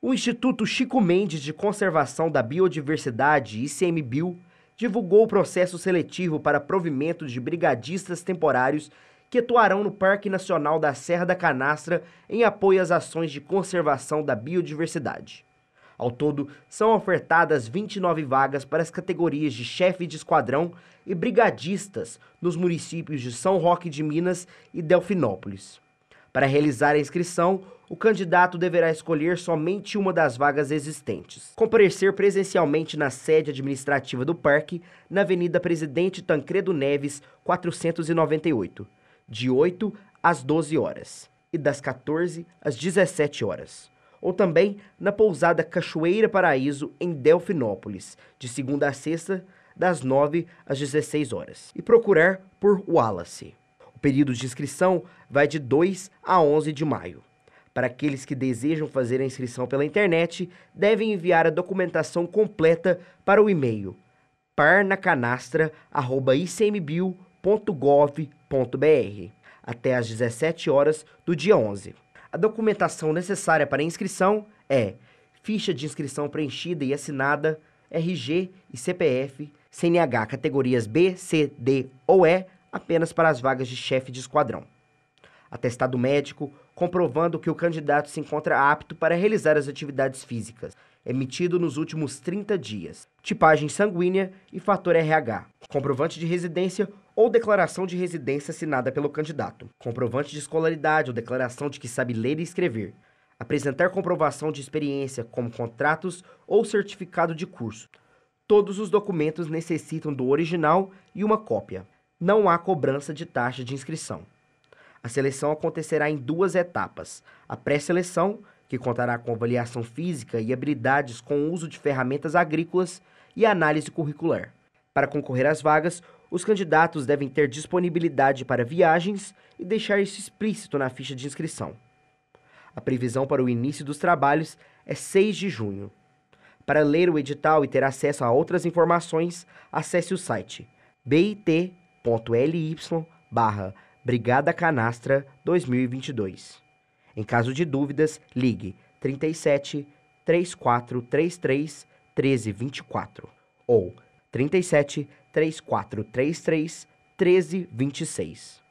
O Instituto Chico Mendes de Conservação da Biodiversidade, ICMBio, divulgou o processo seletivo para provimento de brigadistas temporários que atuarão no Parque Nacional da Serra da Canastra em apoio às ações de conservação da biodiversidade. Ao todo, são ofertadas 29 vagas para as categorias de chefe de esquadrão e brigadistas nos municípios de São Roque de Minas e Delfinópolis. Para realizar a inscrição, o candidato deverá escolher somente uma das vagas existentes. Comparecer presencialmente na sede administrativa do parque, na Avenida Presidente Tancredo Neves, 498, de 8 às 12 horas e das 14 às 17 horas. Ou também na pousada Cachoeira Paraíso, em Delfinópolis, de segunda a sexta, das 9 às 16 horas. E procurar por Wallace. O período de inscrição vai de 2 a 11 de maio. Para aqueles que desejam fazer a inscrição pela internet, devem enviar a documentação completa para o e-mail parnacanastra@icmbio.gov.br até às 17 horas do dia 11. A documentação necessária para a inscrição é ficha de inscrição preenchida e assinada, RG e CPF, CNH categorias B, C, D ou E apenas para as vagas de chefe de esquadrão. Atestado médico comprovando que o candidato se encontra apto para realizar as atividades físicas, emitido nos últimos 30 dias. Tipagem sanguínea e fator RH. Comprovante de residência ou declaração de residência assinada pelo candidato. Comprovante de escolaridade ou declaração de que sabe ler e escrever. Apresentar comprovação de experiência, como contratos ou certificado de curso. Todos os documentos necessitam do original e uma cópia não há cobrança de taxa de inscrição. A seleção acontecerá em duas etapas: a pré-seleção, que contará com avaliação física e habilidades com o uso de ferramentas agrícolas, e análise curricular. Para concorrer às vagas, os candidatos devem ter disponibilidade para viagens e deixar isso explícito na ficha de inscrição. A previsão para o início dos trabalhos é 6 de junho. Para ler o edital e ter acesso a outras informações, acesse o site bit bit.ly barra Brigada Canastra 2022. Em caso de dúvidas, ligue 37 3433 1324 ou 37 3433 1326.